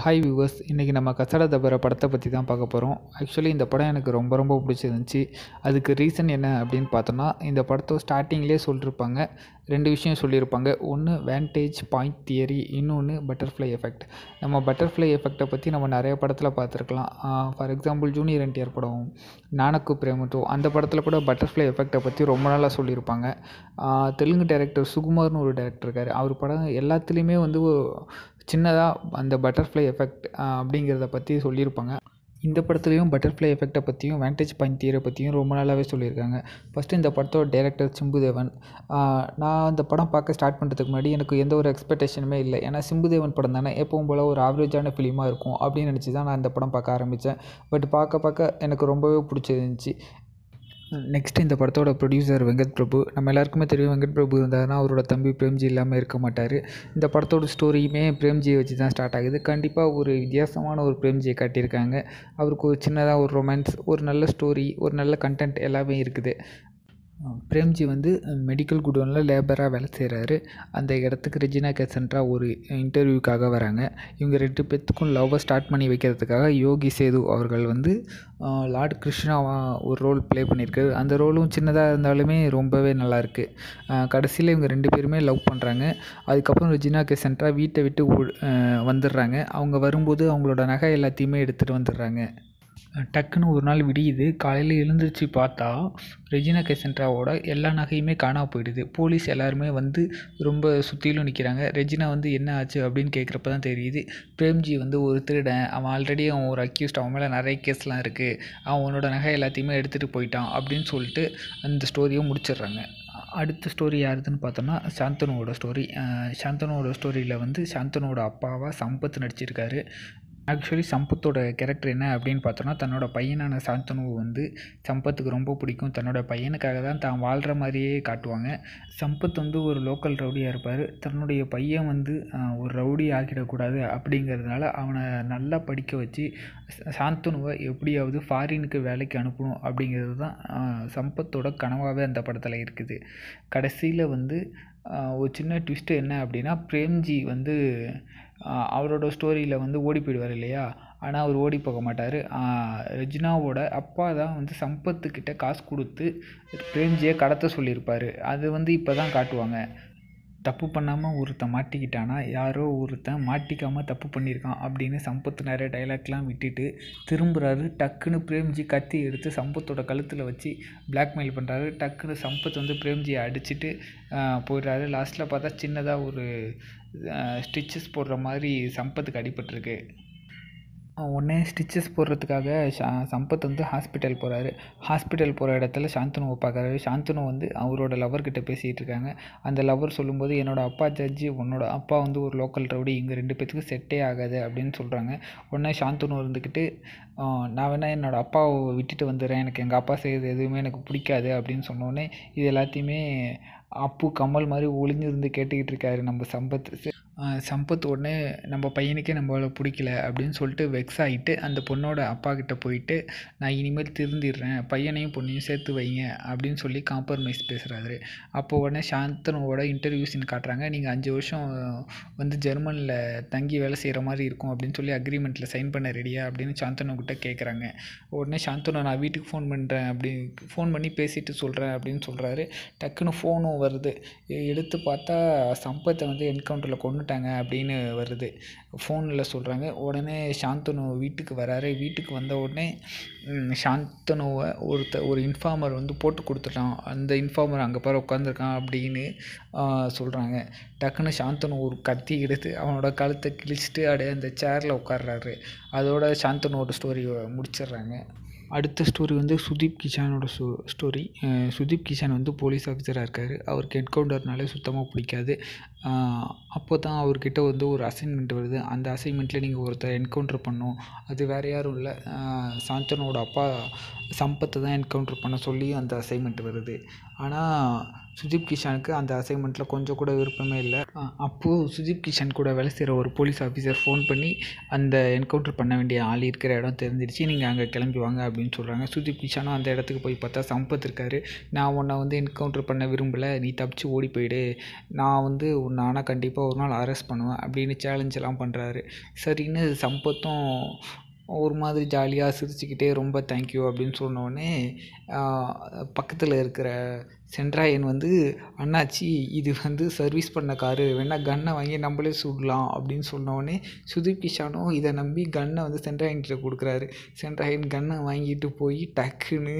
hi viewers இன்றைக்கி நம்ம கசட தபர படத்தை பற்றி தான் பார்க்க போகிறோம் ஆக்சுவலி இந்த படம் எனக்கு ரொம்ப ரொம்ப பிடிச்சிருந்துச்சி அதுக்கு ரீசன் என்ன அப்படின்னு பார்த்தோன்னா இந்த படத்தை ஸ்டார்டிங்லேயே சொல்லியிருப்பாங்க ரெண்டு விஷயம் சொல்லியிருப்பாங்க ஒன்று வேண்டேஜ் பாயிண்ட் தியரி இன்னொன்று பட்டர்ஃப்ளை எஃபெக்ட் நம்ம பட்டர்ஃப்ளை எஃபெக்டை பற்றி நம்ம நிறைய படத்தில் பார்த்துருக்கலாம் ஃபார் எக்ஸாம்பிள் ஜூனியர் என்டிஆர் படம் நானக்கு பிரேமத்தோ அந்த படத்தில் கூட பட்டர்ஃப்ளை எஃபெக்டை பற்றி ரொம்ப நாளாக சொல்லியிருப்பாங்க தெலுங்கு டேரக்டர் சுகுமார்னு ஒரு டேரக்டர் இருக்கார் அவர் படம் எல்லாத்துலேயுமே வந்து சின்னதாக அந்த பட்டர்ஃப்ளை எஃபெக்ட் அப்படிங்கிறத பற்றி சொல்லியிருப்பாங்க இந்த படத்துலேயும் பட்டர்ஃப்ளை எஃபெக்ட்டை பற்றியும் வேண்டேஜ் பாயிண்ட் தியரை பற்றியும் ரொம்ப நாளாகவே சொல்லியிருக்காங்க ஃபஸ்ட்டு இந்த படத்தோட டேரக்டர் சிம்புதேவன் நான் அந்த படம் பார்க்க ஸ்டார்ட் பண்ணுறதுக்கு முன்னாடி எனக்கு எந்த ஒரு எக்ஸ்பெக்டேஷனுமே இல்லை ஏன்னா சிம்புதேவன் படம் தானே எப்பவும் போல் ஒரு ஆவரேஜான ஃபிலிமாக இருக்கும் அப்படின்னு நினச்சி தான் நான் இந்த படம் பார்க்க ஆரம்பித்தேன் பட் பார்க்க பார்க்க எனக்கு ரொம்பவே பிடிச்சிருந்துச்சி நெக்ஸ்ட் இந்த படத்தோட ப்ரொடியூசர் வெங்கட் பிரபு நம்ம எல்லாருக்குமே தெரியும் வெங்கட் பிரபு இருந்தாருன்னா அவரோட தம்பி பிரேம்ஜி இல்லாமல் இருக்க மாட்டார் இந்த படத்தோட ஸ்டோரியுமே பிரேம்ஜியை வச்சு தான் ஸ்டார்ட் ஆகுது கண்டிப்பாக ஒரு வித்தியாசமான ஒரு பிரேம்ஜியை காட்டியிருக்காங்க அவருக்கு ஒரு சின்னதாக ஒரு ரொமான்ஸ் ஒரு நல்ல ஸ்டோரி ஒரு நல்ல கண்டென்ட் எல்லாமே இருக்குது பிரேம்ஜி வந்து மெடிக்கல் குடோனில் லேபராக வேலை செய்கிறாரு அந்த இடத்துக்கு ரெஜினா கேசன்ட்ரா ஒரு இன்டர்வியூக்காக வராங்க இவங்க ரெண்டு பேர்த்துக்கும் லவ்வை ஸ்டார்ட் பண்ணி வைக்கிறதுக்காக யோகி சேது அவர்கள் வந்து லார்ட் கிருஷ்ணாவா ஒரு ரோல் ப்ளே பண்ணியிருக்காரு அந்த ரோலும் சின்னதாக இருந்தாலுமே ரொம்பவே நல்லாயிருக்கு கடைசியில் இவங்க ரெண்டு பேருமே லவ் பண்ணுறாங்க அதுக்கப்புறம் ரெஜினா கேசன்ட்ரா வீட்டை விட்டு வந்துடுறாங்க அவங்க வரும்போது அவங்களோட நகை எல்லாத்தையுமே எடுத்துகிட்டு வந்துடுறாங்க டக்குன்னு ஒரு நாள் விடியுது காலையில் எழுந்திரிச்சு பார்த்தா ரெஜினா கேசன்ட்ராவோட எல்லா நகையுமே காணாம போயிடுது போலீஸ் எல்லாருமே வந்து ரொம்ப சுற்றிலும் நிற்கிறாங்க ரெஜினா வந்து என்ன ஆச்சு அப்படின்னு கேட்குறப்ப தான் தெரியுது பிரேம்ஜி வந்து ஒரு திருடன் அவன் ஆல்ரெடி அவன் ஒரு அக்யூஸ்ட் அவன் மேலே நிறைய கேஸ்லாம் இருக்குது அவன் உன்னோட நகை எல்லாத்தையுமே எடுத்துகிட்டு போயிட்டான் அப்படின்னு சொல்லிட்டு அந்த ஸ்டோரியை முடிச்சிடுறாங்க அடுத்த ஸ்டோரி யாருதுன்னு பார்த்தோம்னா சாந்தனுவோட ஸ்டோரி சாந்தனுவோட ஸ்டோரியில் வந்து சாந்தனுவோட அப்பாவாக சம்பத் நடிச்சிருக்காரு ஆக்சுவலி சம்பத்தோட கேரக்டர் என்ன அப்படின்னு பார்த்தோன்னா தன்னோட பையனான சாந்தனு வந்து சம்பத்துக்கு ரொம்ப பிடிக்கும் தன்னோட பையனுக்காக தான் தான் வாழ்கிற மாதிரியே காட்டுவாங்க சம்பத் வந்து ஒரு லோக்கல் ரவுடியாக இருப்பார் தன்னுடைய பையன் வந்து ஒரு ரவுடி ஆக்கிடக்கூடாது அப்படிங்கிறதுனால அவனை நல்லா படிக்க வச்சு சாந்தனுவை எப்படியாவது ஃபாரினுக்கு வேலைக்கு அனுப்பணும் அப்படிங்கிறது தான் சம்பத்தோட கனவாகவே அந்த படத்தில் இருக்குது கடைசியில் வந்து ஒரு சின்ன ட்விஸ்ட்டு என்ன அப்படின்னா பிரேம்ஜி வந்து அவரோட ஸ்டோரியில் வந்து ஓடி போயிடுவார் இல்லையா ஆனால் அவர் ஓடி போக மாட்டார் ரெஜினாவோட அப்பா தான் வந்து சம்பத்துக்கிட்ட காசு கொடுத்து பிரேம்ஜியை கடத்த சொல்லியிருப்பார் அது வந்து இப்போ தான் காட்டுவாங்க தப்பு பண்ணாமல் ஒருத்தன் மாட்டிக்கிட்டானா யாரோ ஒருத்தன் மாட்டிக்காமல் தப்பு பண்ணியிருக்கான் அப்படின்னு சம்பத் நிறைய டைலாக்லாம் விட்டுட்டு திரும்புகிறாரு டக்குன்னு பிரேம்ஜி கத்தி எடுத்து சம்பத்தோட கழுத்தில் வச்சு பிளாக்மெயில் பண்ணுறாரு டக்குன்னு சம்பத் வந்து பிரேம்ஜியை அடிச்சுட்டு போயிடுறாரு லாஸ்ட்டில் பார்த்தா சின்னதாக ஒரு ஸ்டிச்சஸ் போடுற மாதிரி சம்பத்துக்கு அடிபட்டிருக்கு உடனே ஸ்டிச்சஸ் போடுறதுக்காக ஷா சம்பத் வந்து ஹாஸ்பிட்டல் போகிறாரு ஹாஸ்பிட்டல் போகிற இடத்துல சாந்தனுவை பார்க்குறாரு சாந்தனு வந்து அவரோட லவர்கிட்ட பேசிகிட்டு இருக்காங்க அந்த லவர் சொல்லும்போது என்னோடய அப்பா ஜட்ஜி உன்னோட அப்பா வந்து ஒரு லோக்கல் ரவுடி இங்கே ரெண்டு பேத்துக்கும் செட்டே ஆகாது அப்படின்னு சொல்கிறாங்க உடனே சாந்தனு இருந்துக்கிட்டு நான் வேணால் என்னோடய அப்பாவை விட்டுட்டு வந்துடுறேன் எனக்கு எங்கள் அப்பா செய்கிறது எதுவுமே எனக்கு பிடிக்காது அப்படின்னு சொன்னோடனே இது எல்லாத்தையுமே அப்பு கமல் மாதிரி ஒளிஞ்சிருந்து கேட்டுக்கிட்டு இருக்காரு நம்ம சம்பத் சம்பத் உடனே நம்ம பையனுக்கே நம்மளை பிடிக்கல அப்படின்னு சொல்லிட்டு வெக்ஸ் ஆகிட்டு அந்த பொண்ணோட கிட்ட போயிட்டு நான் இனிமேல் திருந்திடுறேன் பையனையும் பொண்ணையும் சேர்த்து வைங்க அப்படின்னு சொல்லி காம்ப்ரமைஸ் பேசுகிறாரு அப்போ உடனே சாந்தனுவோட இன்டர்வியூ சீன் காட்டுறாங்க நீங்கள் அஞ்சு வருஷம் வந்து ஜெர்மனில் தங்கி வேலை செய்கிற மாதிரி இருக்கும் அப்படின்னு சொல்லி அக்ரிமெண்ட்டில் சைன் பண்ண ரெடியா அப்படின்னு சாந்தனு கிட்ட கேட்குறாங்க உடனே சாந்தனு நான் வீட்டுக்கு ஃபோன் பண்ணுறேன் அப்படி ஃபோன் பண்ணி பேசிட்டு சொல்கிறேன் அப்படின்னு சொல்கிறாரு டக்குன்னு ஃபோனும் வருது எடுத்து பார்த்தா சம்பத்தை வந்து என்கவுண்டரில் கொண்டு இறந்துட்டாங்க அப்படின்னு வருது ஃபோனில் சொல்கிறாங்க உடனே சாந்தனு வீட்டுக்கு வராரு வீட்டுக்கு வந்த உடனே சாந்தனுவை ஒருத்த ஒரு இன்ஃபார்மர் வந்து போட்டு கொடுத்துட்டான் அந்த இன்ஃபார்மர் அங்கே பாரு உட்காந்துருக்கான் அப்படின்னு சொல்கிறாங்க டக்குன்னு சாந்தனு ஒரு கத்தி எடுத்து அவனோட கழுத்தை கிழிச்சிட்டு அப்படியே அந்த சேரில் உட்காடுறாரு அதோட சாந்தனோட ஸ்டோரி முடிச்சிடுறாங்க அடுத்த ஸ்டோரி வந்து சுதீப் கிஷானோட ஸ்டோ ஸ்டோரி சுதீப் கிஷான் வந்து போலீஸ் ஆஃபீஸராக இருக்கார் அவருக்கு என்கவுண்டர்னாலே சுத்தமாக பிடிக்காது அப்போ தான் அவர்கிட்ட வந்து ஒரு அசைன்மெண்ட் வருது அந்த அசைன்மெண்ட்டில் நீங்கள் ஒருத்தர் என்கவுண்டர் பண்ணும் அது வேறு யாரும் இல்லை சாந்தனோட அப்பா சம்பத்தை தான் என்கவுண்டர் பண்ண சொல்லி அந்த அசைன்மெண்ட் வருது ஆனால் சுதீப் கிஷானுக்கு அந்த அசைன்மெண்ட்டில் கொஞ்சம் கூட விருப்பமே இல்லை அப்போது சுதீப் கிஷான் கூட வேலை செய்கிற ஒரு போலீஸ் ஆஃபீஸர் ஃபோன் பண்ணி அந்த என்கவுண்டர் பண்ண வேண்டிய ஆள் இருக்கிற இடம் தெரிஞ்சிருச்சு நீங்கள் அங்கே கிளம்பி வாங்க அப்படின்னு சொல்கிறாங்க சுதீப் கிஷானும் அந்த இடத்துக்கு போய் பார்த்தா சம்பத் இருக்காரு நான் உன்னை வந்து என்கவுண்டர் பண்ண விரும்பலை நீ தப்பிச்சு ஓடி போயிடு நான் வந்து உன்னை கண்டிப்பாக ஒரு நாள் அரெஸ்ட் பண்ணுவேன் அப்படின்னு சேலஞ்செலாம் பண்ணுறாரு சரின்னு சம்பத்தும் ஒரு மாதிரி ஜாலியாக சிரிச்சுக்கிட்டே ரொம்ப தேங்க்யூ அப்படின்னு சொன்னோடனே பக்கத்தில் இருக்கிற சென்ட்ராயன் வந்து அண்ணாச்சி இது வந்து சர்வீஸ் பண்ண காரு வேணால் கன்னை வாங்கி நம்மளே சுடலாம் அப்படின்னு சொன்னோடனே சுதீப் கிஷானும் இதை நம்பி கன்னை வந்து சென்ட்ராயன்கிட்ட கொடுக்குறாரு சென்ட்ராயன் கன்னை வாங்கிட்டு போய் டக்குன்னு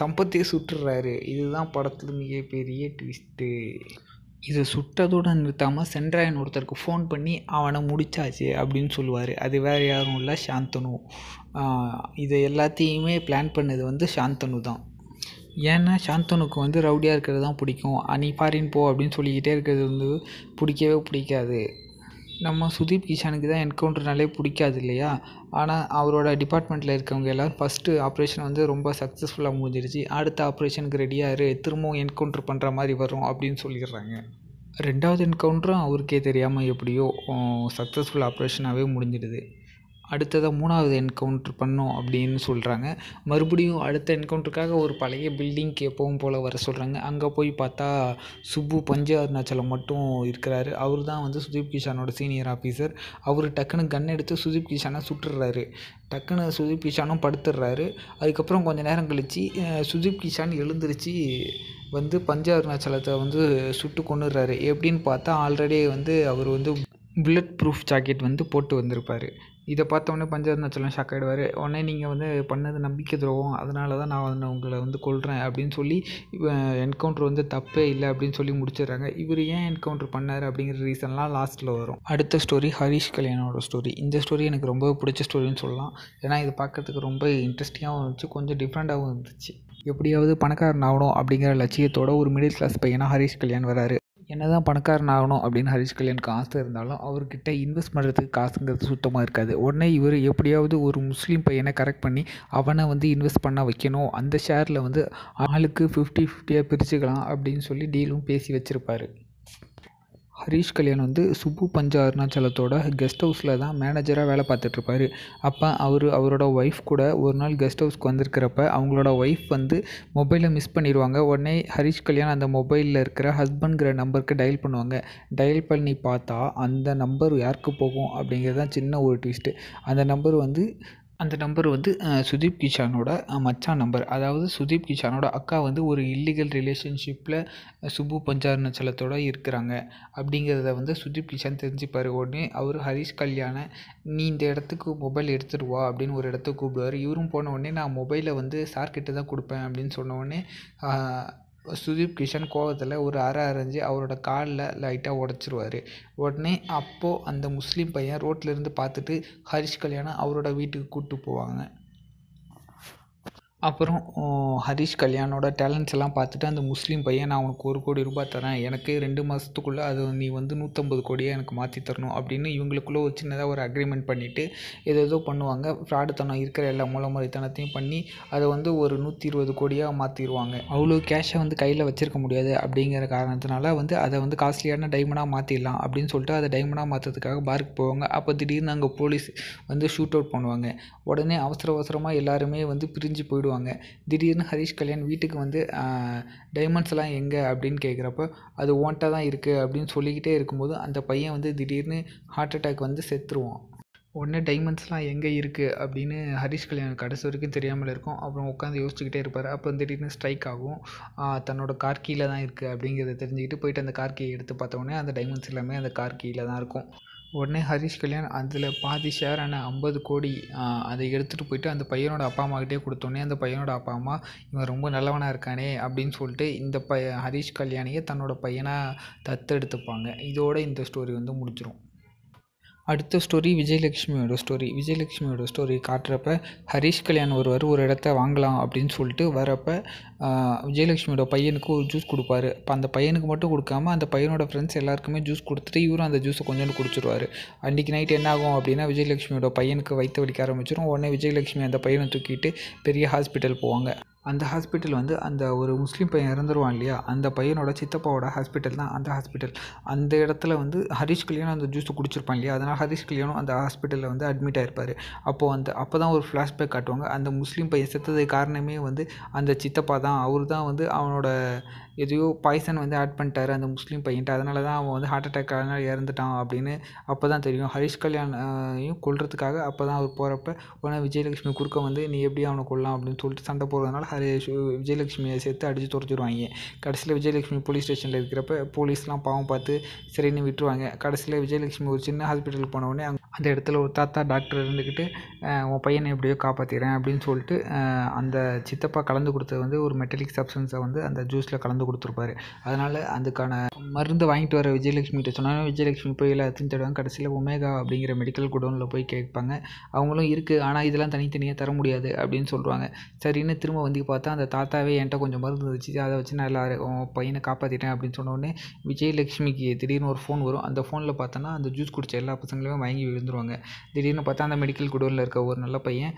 சம்பத்தியை சுட்டுறாரு இதுதான் படத்தில் மிகப்பெரிய ட்விஸ்ட்டு இதை சுட்டதோடு நிறுத்தாமல் சென்ட்ராயன் ஒருத்தருக்கு ஃபோன் பண்ணி அவனை முடிச்சாச்சு அப்படின்னு சொல்லுவார் அது வேறு யாரும் இல்லை சாந்தனு இதை எல்லாத்தையுமே பிளான் பண்ணது வந்து சாந்தனு தான் ஏன்னா சாந்தனுக்கு வந்து ரவுடியாக இருக்கிறது தான் பிடிக்கும் அனி ஃபாரின் போ அப்படின்னு சொல்லிக்கிட்டே இருக்கிறது வந்து பிடிக்கவே பிடிக்காது நம்ம சுதீப் கிஷானுக்கு தான் என்கவுண்டர்னாலே பிடிக்காது இல்லையா ஆனால் அவரோட டிபார்ட்மெண்ட்டில் இருக்கவங்க எல்லோரும் ஃபஸ்ட்டு ஆப்ரேஷன் வந்து ரொம்ப சக்ஸஸ்ஃபுல்லாக முடிஞ்சிருச்சு அடுத்த ஆப்ரேஷனுக்கு ரெடியாகிரு திரும்பவும் என்கவுண்டர் பண்ணுற மாதிரி வரும் அப்படின்னு சொல்லிடுறாங்க ரெண்டாவது என்கவுண்டரும் அவருக்கே தெரியாமல் எப்படியோ சக்ஸஸ்ஃபுல் ஆப்ரேஷனாகவே முடிஞ்சிடுது அடுத்ததாக மூணாவது என்கவுண்ட்ரு பண்ணோம் அப்படின்னு சொல்கிறாங்க மறுபடியும் அடுத்த என்கவுண்டருக்காக ஒரு பழைய பில்டிங்க்கு எப்பவும் போல் வர சொல்கிறாங்க அங்கே போய் பார்த்தா சுப்பு பஞ்சா அருணாச்சலம் மட்டும் இருக்கிறாரு அவர் தான் வந்து சுதீப் கிஷானோட சீனியர் ஆஃபீஸர் அவர் டக்குன்னு கன் எடுத்து சுதீப் கிஷானை சுட்டுடுறாரு டக்குன்னு சுதீப் கிஷானும் படுத்துடுறாரு அதுக்கப்புறம் கொஞ்சம் நேரம் கழித்து சுதீப் கிஷான் எழுந்திருச்சு வந்து பஞ்ச அருணாச்சலத்தை வந்து சுட்டு கொண்டுடுறாரு எப்படின்னு பார்த்தா ஆல்ரெடி வந்து அவர் வந்து புல்லட் ப்ரூஃப் ஜாக்கெட் வந்து போட்டு வந்திருப்பார் இதை பார்த்தோன்னே பஞ்சரத்னச்சலம் ஷாக் ஆகிடுவார் உடனே நீங்கள் வந்து பண்ணது நம்பிக்கை துரோகம் அதனால தான் நான் வந்து உங்களை வந்து கொல்கிறேன் அப்படின்னு சொல்லி என்கவுண்ட்ரு வந்து தப்பே இல்லை அப்படின்னு சொல்லி முடிச்சிடுறாங்க இவர் ஏன் என்கவுண்ட்ரு பண்ணார் அப்படிங்கிற ரீசன்லாம் லாஸ்ட்டில் வரும் அடுத்த ஸ்டோரி ஹரிஷ் கல்யாணோட ஸ்டோரி இந்த ஸ்டோரி எனக்கு ரொம்ப பிடிச்ச ஸ்டோரின்னு சொல்லலாம் ஏன்னா இது பார்க்குறதுக்கு ரொம்ப இன்ட்ரெஸ்டிங்காகவும் இருந்துச்சு கொஞ்சம் டிஃப்ரெண்ட்டாகவும் இருந்துச்சு எப்படியாவது பணக்காரன் ஆகணும் அப்படிங்கிற லட்சியத்தோட ஒரு மிடில் கிளாஸ் பையனாக ஹரிஷ் கல்யாண் வராரு என்ன தான் பணக்காரன் ஆகணும் அப்படின்னு ஹரிஷ் கல்யாணுக்கு ஆசை இருந்தாலும் அவர்கிட்ட இன்வெஸ்ட் பண்ணுறதுக்கு காசுங்கிறது சுத்தமாக இருக்காது உடனே இவர் எப்படியாவது ஒரு முஸ்லீம் பையனை கரெக்ட் பண்ணி அவனை வந்து இன்வெஸ்ட் பண்ண வைக்கணும் அந்த ஷேரில் வந்து ஆளுக்கு ஃபிஃப்டி ஃபிஃப்டியாக பிரிச்சுக்கலாம் அப்படின்னு சொல்லி டீலும் பேசி வச்சுருப்பாரு ஹரீஷ் கல்யாண் வந்து சுப்பு பஞ்சா அருணாச்சலத்தோட கெஸ்ட் ஹவுஸில் தான் மேனேஜராக வேலை பார்த்துட்ருப்பாரு அப்போ அவர் அவரோட ஒய்ஃப் கூட ஒரு நாள் கெஸ்ட் ஹவுஸ்க்கு வந்திருக்கிறப்ப அவங்களோட ஒய்ஃப் வந்து மொபைலை மிஸ் பண்ணிடுவாங்க உடனே ஹரீஷ் கல்யாண் அந்த மொபைலில் இருக்கிற ஹஸ்பண்ட்கிற நம்பருக்கு டயல் பண்ணுவாங்க டயல் பண்ணி பார்த்தா அந்த நம்பர் யாருக்கு போகும் அப்படிங்கிறது தான் சின்ன ஒரு ட்விஸ்ட்டு அந்த நம்பர் வந்து அந்த நம்பர் வந்து சுதீப் கிஷானோட மச்சான் நம்பர் அதாவது சுதீப் கிஷானோட அக்கா வந்து ஒரு இல்லீகல் ரிலேஷன்ஷிப்பில் சுப்பு பஞ்சாருணச்சலத்தோடு இருக்கிறாங்க அப்படிங்கிறத வந்து சுதீப் கிஷான் தெரிஞ்சுப்பார் உடனே அவர் ஹரிஷ் கல்யாண நீ இந்த இடத்துக்கு மொபைல் எடுத்துருவா அப்படின்னு ஒரு இடத்துக்கு கூப்பிடுவார் இவரும் போன உடனே நான் மொபைலை வந்து சார்கிட்ட தான் கொடுப்பேன் அப்படின்னு சொன்ன உடனே சுதீப் கிஷன் கோவத்தில் ஒரு அற அரைஞ்சி அவரோட காலில் லைட்டாக உடச்சிருவாரு உடனே அப்போது அந்த முஸ்லீம் பையன் ரோட்டில் இருந்து பார்த்துட்டு ஹரிஷ் கல்யாணம் அவரோட வீட்டுக்கு கூப்பிட்டு போவாங்க அப்புறம் ஹரிஷ் கல்யாணோட டேலண்ட்ஸ் எல்லாம் பார்த்துட்டு அந்த முஸ்லீம் பையன் நான் உனக்கு ஒரு கோடி ரூபாய் தரேன் எனக்கு ரெண்டு மாதத்துக்குள்ளே அது நீ வந்து நூற்றம்பது கோடியாக எனக்கு மாற்றி தரணும் அப்படின்னு இவங்களுக்குள்ளே ஒரு சின்னதாக ஒரு அக்ரிமெண்ட் பண்ணிவிட்டு ஏதேதோ பண்ணுவாங்க ஃப்ராடுத்தனம் இருக்கிற எல்லா மூலமுறைத்தனத்தையும் பண்ணி அதை வந்து ஒரு நூற்றி இருபது கோடியாக மாற்றிடுவாங்க அவ்வளோ கேஷை வந்து கையில் வச்சுருக்க முடியாது அப்படிங்கிற காரணத்தினால வந்து அதை வந்து காஸ்ட்லியான டைமண்டாக மாற்றிடலாம் அப்படின்னு சொல்லிட்டு அதை டைமண்டாக மாற்றுறதுக்காக பார்க்கு போவாங்க அப்போ திடீர்னு அங்கே போலீஸ் வந்து ஷூட் அவுட் பண்ணுவாங்க உடனே அவசர அவசரமாக எல்லாருமே வந்து பிரிஞ்சு போயிடுவாங்க சொல்லுவாங்க திடீர்னு ஹரிஷ் கல்யாண் வீட்டுக்கு வந்து டைமண்ட்ஸ் எல்லாம் எங்கே அப்படின்னு கேட்குறப்ப அது ஓன்ட்டாக தான் இருக்குது அப்படின்னு சொல்லிக்கிட்டே இருக்கும்போது அந்த பையன் வந்து திடீர்னு ஹார்ட் அட்டாக் வந்து செத்துருவான் உடனே டைமண்ட்ஸ்லாம் எங்கே இருக்குது அப்படின்னு ஹரிஷ் கல்யாணம் கடைசி வரைக்கும் தெரியாமல் இருக்கும் அப்புறம் உட்காந்து யோசிச்சுக்கிட்டே இருப்பார் அப்போ திடீர்னு ஸ்ட்ரைக் ஆகும் தன்னோட கார் கீழே தான் இருக்குது அப்படிங்கிறத தெரிஞ்சுக்கிட்டு போயிட்டு அந்த கார் கீழே எடுத்து பார்த்தோன்னே அந்த டைமண்ட்ஸ் எல்லாமே அந்த கார் கீழே தான் இருக்கும் உடனே ஹரிஷ் கல்யாண் அதில் பாதி ஷேர் ஷேரான ஐம்பது கோடி அதை எடுத்துகிட்டு போயிட்டு அந்த பையனோட அப்பா அம்மாக்கிட்டே கொடுத்தோன்னே அந்த பையனோட அப்பா அம்மா இவன் ரொம்ப நல்லவனாக இருக்கானே அப்படின்னு சொல்லிட்டு இந்த ப ஹரிஷ் கல்யாணியை தன்னோட பையனாக தத்தெடுத்துப்பாங்க இதோட இந்த ஸ்டோரி வந்து முடிச்சிடும் அடுத்த ஸ்டோரி விஜயலட்சுமியோட ஸ்டோரி விஜயலட்சுமியோட ஸ்டோரி காட்டுறப்ப ஹரிஷ் கல்யாண் ஒருவர் ஒரு இடத்த வாங்கலாம் அப்படின்னு சொல்லிட்டு வரப்போ விஜயலட்சுமியோட பையனுக்கு ஒரு ஜூஸ் கொடுப்பாரு இப்போ அந்த பையனுக்கு மட்டும் கொடுக்காம அந்த பையனோட ஃப்ரெண்ட்ஸ் எல்லாருக்குமே ஜூஸ் கொடுத்துட்டு இவரும் அந்த ஜூஸை கொஞ்சோண்டு குடிச்சிருவார் அன்றைக்கி நைட் என்ன ஆகும் அப்படின்னா விஜயலட்சுமியோட பையனுக்கு வைத்த வலிக்க ஆரம்பிச்சிடும் உடனே விஜயலட்சுமி அந்த பையனை தூக்கிட்டு பெரிய ஹாஸ்பிட்டல் போவாங்க அந்த ஹாஸ்பிட்டல் வந்து அந்த ஒரு முஸ்லீம் பையன் இறந்துருவான் இல்லையா அந்த பையனோட சித்தப்பாவோட ஹாஸ்பிட்டல் தான் அந்த ஹாஸ்பிட்டல் அந்த இடத்துல வந்து ஹரிஷ் கல்யாணம் அந்த ஜூஸ் குடிச்சிருப்பான் இல்லையா அதனால் ஹரிஷ் கல்யாணம் அந்த ஹாஸ்பிட்டலில் வந்து அட்மிட் ஆகிருப்பார் அப்போது அந்த அப்போ தான் ஒரு ஃப்ளாஷ்பேக் காட்டுவாங்க அந்த முஸ்லீம் பையன் செத்ததுக்கு காரணமே வந்து அந்த சித்தப்பா தான் அவர் தான் வந்து அவனோட எதையோ பாய்சன் வந்து ஆட் பண்ணிட்டார் அந்த முஸ்லீம் பையன்ட்டு அதனால தான் அவன் வந்து ஹார்ட் அட்டாக் அதனால் இறந்துட்டான் அப்படின்னு அப்போ தான் தெரியும் ஹரிஷ் கல்யாணையும் கொள்றதுக்காக அப்போ தான் அவர் போகிறப்ப உடனே விஜயலட்சுமி குறுக்க வந்து நீ எப்படி அவனை கொள்ளலாம் அப்படின்னு சொல்லிட்டு சண்டை போடுறதுனால ஹரிஷ் விஜயலட்சுமியை சேர்த்து அடித்து துறைச்சிடுவாங்க கடைசியில் விஜயலட்சுமி போலீஸ் ஸ்டேஷனில் இருக்கிறப்ப போலீஸ்லாம் பாவம் பார்த்து சரின்னு விட்டுருவாங்க கடைசியில் விஜயலட்சுமி ஒரு சின்ன ஹாஸ்பிட்டலுக்கு போனவுடனே அங்கே அந்த இடத்துல ஒரு தாத்தா டாக்டர் இருந்துக்கிட்டு உன் பையனை எப்படியோ காப்பாற்றிடுறேன் அப்படின்னு சொல்லிட்டு அந்த சித்தப்பா கலந்து கொடுத்தது வந்து ஒரு மெட்டலிக் சப்ஸ்டன்ஸை வந்து அந்த ஜூஸில் கலந்து கொடுத்துருப்பாரு அதனால் அதுக்கான மருந்து வாங்கிட்டு வர விஜயலட்சுமிகிட்ட சொன்னாலும் விஜயலட்சுமி போய் எல்லாத்தையும் தேடுவாங்க கடைசியில் ஒமேகா அப்படிங்கிற மெடிக்கல் குடோனில் போய் கேட்பாங்க அவங்களும் இருக்குது ஆனால் இதெல்லாம் தனித்தனியாக தர முடியாது அப்படின்னு சொல்லுவாங்க சரின்னு திரும்ப வந்து பார்த்தா அந்த தாத்தாவே என்கிட்ட கொஞ்சம் மருந்து இருந்துச்சு அதை வச்சு நல்லா உன் பையனை காப்பாற்றிட்டேன் அப்படின்னு சொன்னோடனே விஜயலட்சுமிக்கு திடீர்னு ஒரு ஃபோன் வரும் அந்த ஃபோனில் பார்த்தோன்னா அந்த ஜூஸ் குடித்த எல்லா பசங்களையும் வாங்கி விழுந்து இருந்துருவாங்க திடீர்னு பார்த்தா அந்த மெடிக்கல் குடோனில் இருக்க ஒரு நல்ல பையன்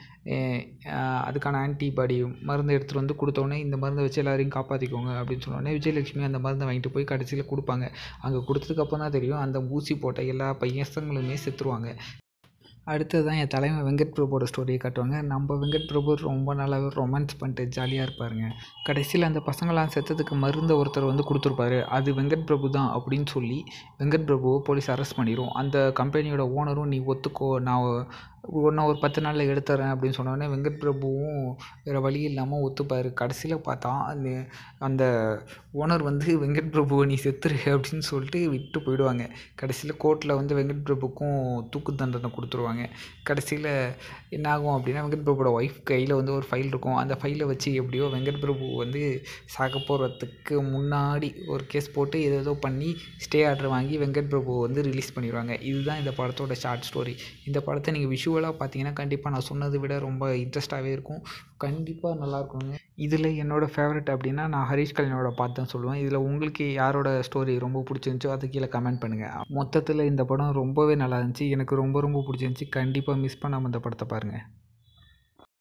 அதுக்கான ஆன்டிபாடி மருந்து எடுத்துகிட்டு வந்து கொடுத்தோன்னே இந்த மருந்தை வச்சு எல்லாரையும் காப்பாற்றிக்கோங்க அப்படின்னு சொன்னோடனே விஜயலட்சுமி அந்த மருந்தை வாங்கிட்டு போய் கடைசியில் கொடுப்பாங்க அங்கே கொடுத்ததுக்கப்புறம் தான் தெரியும் அந்த ஊசி போட்ட எல்லா பையசங்களுமே செத்துருவாங்க அடுத்தது தான் என் தலைமை வெங்கட் பிரபுவோட ஸ்டோரியை காட்டுவாங்க நம்ம வெங்கட் பிரபு ரொம்ப நல்லாவே ரொமான்ஸ் பண்ணிட்டு ஜாலியாக இருப்பாருங்க கடைசியில் அந்த பசங்களாம் செத்ததுக்கு மருந்த ஒருத்தர் வந்து கொடுத்துருப்பாரு அது வெங்கட் பிரபு தான் அப்படின்னு சொல்லி வெங்கட் பிரபுவை போலீஸ் அரெஸ்ட் பண்ணிடும் அந்த கம்பெனியோட ஓனரும் நீ ஒத்துக்கோ நான் ஒன்றா ஒரு பத்து நாளில் எடுத்துறேன் அப்படின்னு சொன்னோடனே வெங்கட் பிரபுவும் வேறு வழி இல்லாமல் ஒத்துப்பார் கடைசியில் பார்த்தா அந்த அந்த ஓனர் வந்து வெங்கட் பிரபு நீ செத்துரு அப்படின்னு சொல்லிட்டு விட்டு போயிடுவாங்க கடைசியில் கோர்ட்டில் வந்து வெங்கட் பிரபுக்கும் தூக்கு தண்டனை கொடுத்துருவாங்க கடைசியில் என்னாகும் அப்படின்னா வெங்கட் பிரபுவோட ஒய்ஃப் கையில் வந்து ஒரு ஃபைல் இருக்கும் அந்த ஃபைலை வச்சு எப்படியோ வெங்கட் பிரபு வந்து சாக போகிறதுக்கு முன்னாடி ஒரு கேஸ் போட்டு ஏதோ பண்ணி ஸ்டே ஆர்டர் வாங்கி வெங்கட் பிரபு வந்து ரிலீஸ் பண்ணிடுவாங்க இதுதான் இந்த படத்தோட ஷார்ட் ஸ்டோரி இந்த படத்தை நீங்கள் விஷுவலாக பார்த்தீங்கன்னா கண்டிப்பாக நான் சொன்னதை விட ரொம்ப இன்ட்ரெஸ்ட்டாகவே இருக்கும் கண்டிப்பாக நல்லாயிருக்குங்க இதில் என்னோடய ஃபேவரெட் அப்படின்னா நான் ஹரிஷ் கல்யாணோட பார்த்து தான் சொல்லுவேன் இதில் உங்களுக்கு யாரோட ஸ்டோரி ரொம்ப பிடிச்சிருந்துச்சோ அதை கீழே கமெண்ட் பண்ணுங்கள் மொத்தத்தில் இந்த படம் ரொம்பவே நல்லா இருந்துச்சு எனக்கு ரொம்ப ரொம்ப பிடிச்சிருந்துச்சி கண்டிப்பாக மிஸ் பண்ணாமல் இந்த படத்தை பாருங்கள்